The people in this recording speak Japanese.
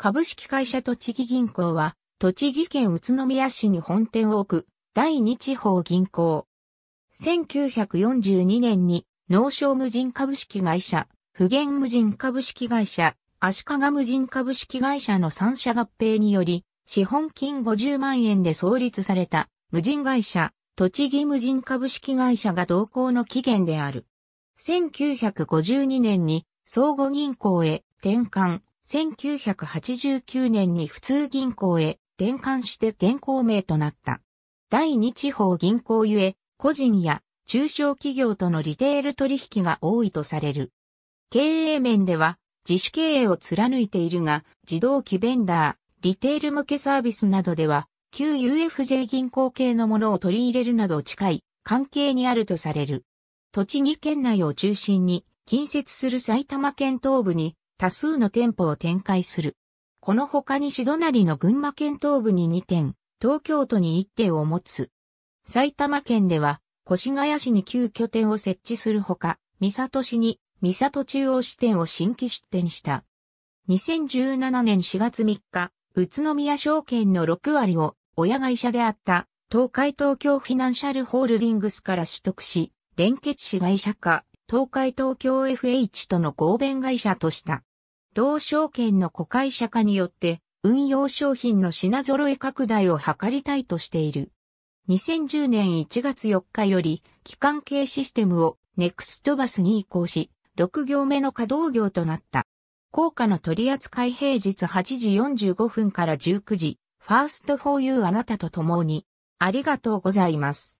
株式会社栃木銀行は、栃木県宇都宮市に本店を置く、第二地方銀行。1942年に、農商無人株式会社、普賢無人株式会社、足利無人株式会社の三社合併により、資本金50万円で創立された、無人会社、栃木無人株式会社が同行の起源である。1952年に、相互銀行へ転換。1989年に普通銀行へ転換して現行名となった。第二地方銀行ゆえ、個人や中小企業とのリテール取引が多いとされる。経営面では、自主経営を貫いているが、自動機ベンダー、リテール向けサービスなどでは、旧 UFJ 銀行系のものを取り入れるなど近い関係にあるとされる。栃木県内を中心に、近接する埼玉県東部に多数の店舗を展開する。この他に市隣の群馬県東部に2店、東京都に1店を持つ。埼玉県では、越谷市に旧拠点を設置するほか、三里市に三里中央支店を新規出店した。2017年4月3日、宇都宮証券の6割を親会社であった東海東京フィナンシャルホールディングスから取得し、連結子会社化、東海東京 FH との合弁会社とした。同証券の子会社化によって運用商品の品揃え拡大を図りたいとしている。2010年1月4日より、機関系システムをネクストバスに移行し、6行目の稼働業となった。効果の取扱い平日8時45分から19時、ファーストフォーユーあなたと共に、ありがとうございます。